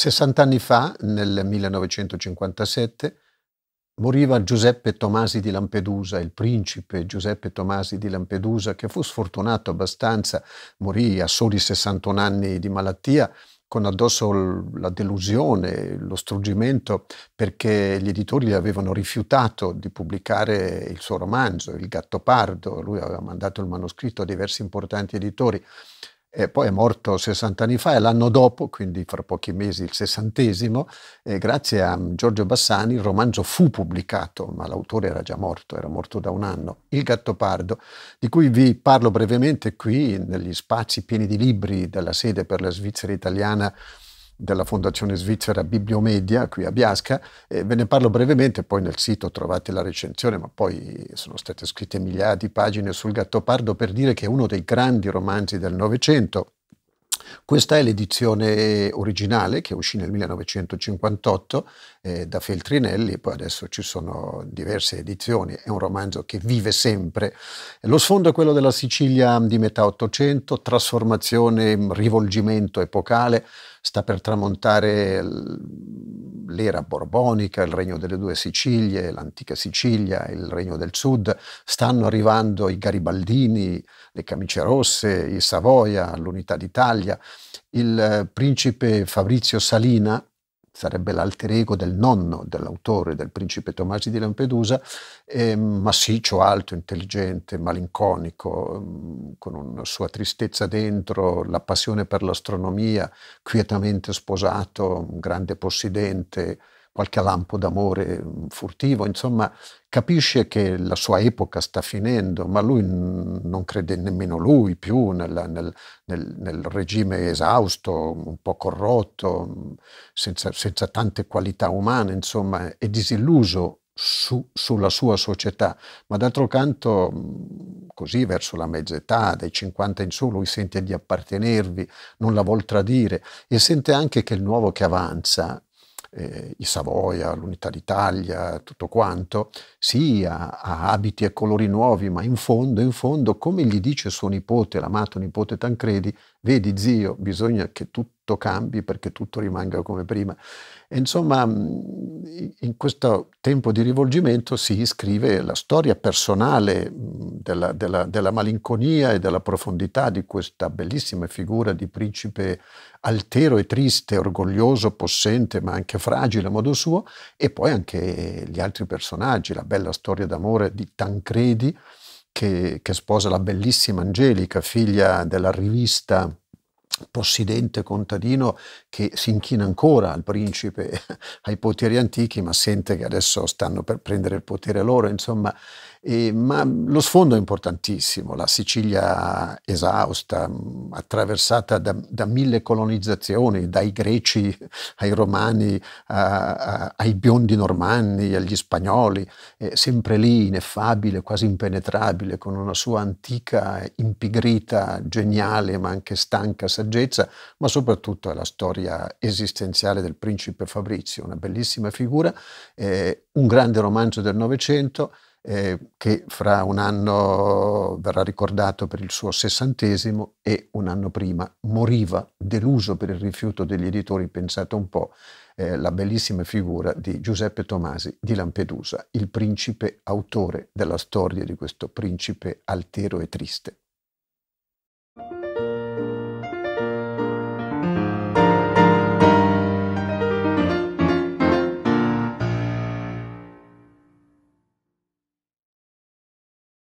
60 anni fa, nel 1957, moriva Giuseppe Tomasi di Lampedusa, il principe Giuseppe Tomasi di Lampedusa, che fu sfortunato abbastanza, morì a soli 61 anni di malattia, con addosso la delusione, lo struggimento, perché gli editori gli avevano rifiutato di pubblicare il suo romanzo, Il Gattopardo. Lui aveva mandato il manoscritto a diversi importanti editori. E poi è morto 60 anni fa e l'anno dopo, quindi fra pochi mesi, il sessantesimo, eh, grazie a mm, Giorgio Bassani il romanzo fu pubblicato, ma l'autore era già morto, era morto da un anno, Il Gattopardo, di cui vi parlo brevemente qui negli spazi pieni di libri della sede per la Svizzera italiana della Fondazione Svizzera Bibliomedia qui a Biasca. Eh, ve ne parlo brevemente, poi nel sito trovate la recensione, ma poi sono state scritte migliaia di pagine sul Gattopardo per dire che è uno dei grandi romanzi del Novecento. Questa è l'edizione originale che uscì nel 1958 eh, da Feltrinelli, poi adesso ci sono diverse edizioni, è un romanzo che vive sempre. Lo sfondo è quello della Sicilia di metà Ottocento, trasformazione, rivolgimento epocale, sta per tramontare l'era borbonica, il regno delle due Sicilie, l'antica Sicilia, il regno del sud, stanno arrivando i garibaldini, le camicie rosse, i Savoia, l'unità d'Italia. Il eh, principe Fabrizio Salina, sarebbe l'alter ego del nonno dell'autore, del principe Tomasi di Lampedusa, eh, massiccio, alto, intelligente, malinconico, ehm, con una sua tristezza dentro, la passione per l'astronomia, quietamente sposato, un grande possidente, qualche lampo d'amore mm, furtivo, insomma capisce che la sua epoca sta finendo, ma lui non crede nemmeno lui più nel, nel, nel, nel regime esausto, un po' corrotto, mm, senza, senza, tante qualità umane, insomma è disilluso su, sulla sua società, ma d'altro canto mm, così verso la mezza età, dai 50 in su, lui sente di appartenervi, non la vuol tradire e sente anche che il nuovo che avanza eh, i Savoia, l'Unità d'Italia, tutto quanto, sì, ha, ha, abiti e colori nuovi, ma in fondo, in fondo, come gli dice suo nipote, l'amato nipote Tancredi, vedi zio, bisogna che tutto tutto cambi, perché tutto rimanga come prima. E insomma, mm, in questo tempo di rivolgimento si iscrive la storia personale mm, della, della, della malinconia e della profondità di questa bellissima figura di principe altero e triste, orgoglioso, possente, ma anche fragile a modo suo, e poi anche gli altri personaggi, la bella storia d'amore di Tancredi, che, che sposa la bellissima Angelica, figlia della rivista possidente contadino che si inchina ancora al principe, ai poteri antichi, ma sente che adesso stanno per prendere il potere loro, insomma, e, ma lo sfondo è importantissimo, la Sicilia esausta, mm, attraversata da, da mille colonizzazioni, dai greci ai romani, a, a, ai biondi normanni, agli spagnoli, eh, sempre lì ineffabile, quasi impenetrabile, con una sua antica, impigrita, geniale ma anche stanca saggezza, ma soprattutto è la storia esistenziale del principe Fabrizio, una bellissima figura, eh, un grande romanzo del Novecento eh, che fra un anno verrà ricordato per il suo sessantesimo e un anno prima moriva deluso per il rifiuto degli editori, pensate un po', eh, la bellissima figura di Giuseppe Tomasi di Lampedusa, il principe autore della storia di questo principe altero e triste.